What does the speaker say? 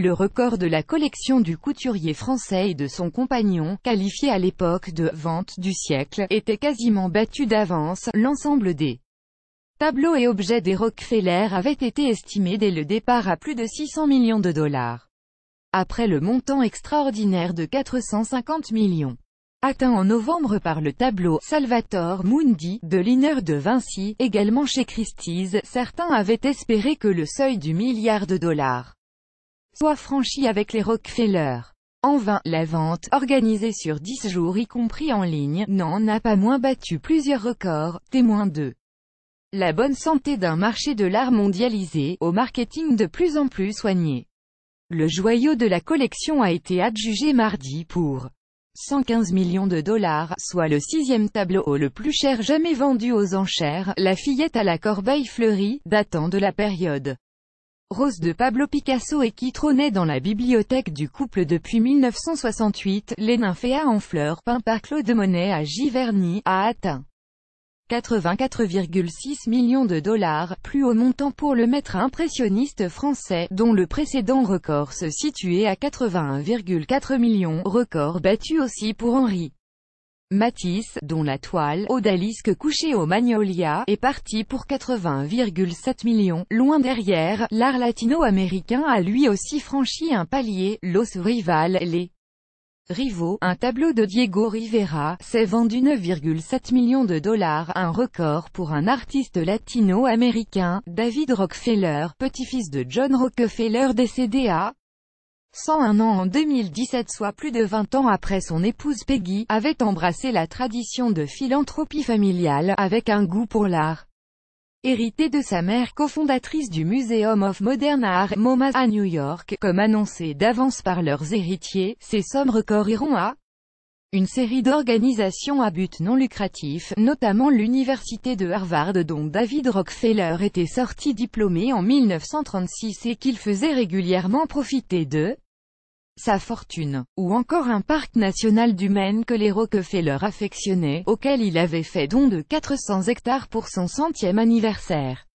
le record de la collection du couturier français et de son compagnon, qualifié à l'époque de « vente du siècle », était quasiment battu d'avance, l'ensemble des tableaux et objets des Rockefeller avait été estimé dès le départ à plus de 600 millions de dollars. Après le montant extraordinaire de 450 millions atteint en novembre par le tableau Salvatore Mundi de Liner de Vinci, également chez Christie's, certains avaient espéré que le seuil du milliard de dollars soit franchi avec les Rockefeller. En vain, la vente, organisée sur 10 jours y compris en ligne, n'en a pas moins battu plusieurs records, témoins de la bonne santé d'un marché de l'art mondialisé, au marketing de plus en plus soigné. Le joyau de la collection a été adjugé mardi pour 115 millions de dollars, soit le sixième tableau le plus cher jamais vendu aux enchères, la fillette à la corbeille fleurie, datant de la période Rose de Pablo Picasso et qui trônait dans la bibliothèque du couple depuis 1968, les nymphéas en fleurs peints par Claude Monet à Giverny, a atteint 84,6 millions de dollars, plus haut montant pour le maître impressionniste français, dont le précédent record se situait à 81,4 millions, record battu aussi pour Henri Matisse, dont la toile Odalisque couchée au Magnolia, est partie pour 80,7 millions. Loin derrière, l'art latino-américain a lui aussi franchi un palier, Los Rival, les Rivaux, un tableau de Diego Rivera, s'est vendu 9,7 millions de dollars, un record pour un artiste latino-américain, David Rockefeller, petit-fils de John Rockefeller décédé à 101 ans en 2017 soit plus de 20 ans après son épouse Peggy, avait embrassé la tradition de philanthropie familiale, avec un goût pour l'art. Hérité de sa mère cofondatrice du Museum of Modern Art MoMA à New York, comme annoncé d'avance par leurs héritiers, ces sommes iront à une série d'organisations à but non lucratif, notamment l'université de Harvard dont David Rockefeller était sorti diplômé en 1936 et qu'il faisait régulièrement profiter de sa fortune, ou encore un parc national du Maine que les Rockefeller affectionnaient, auquel il avait fait don de 400 hectares pour son centième anniversaire.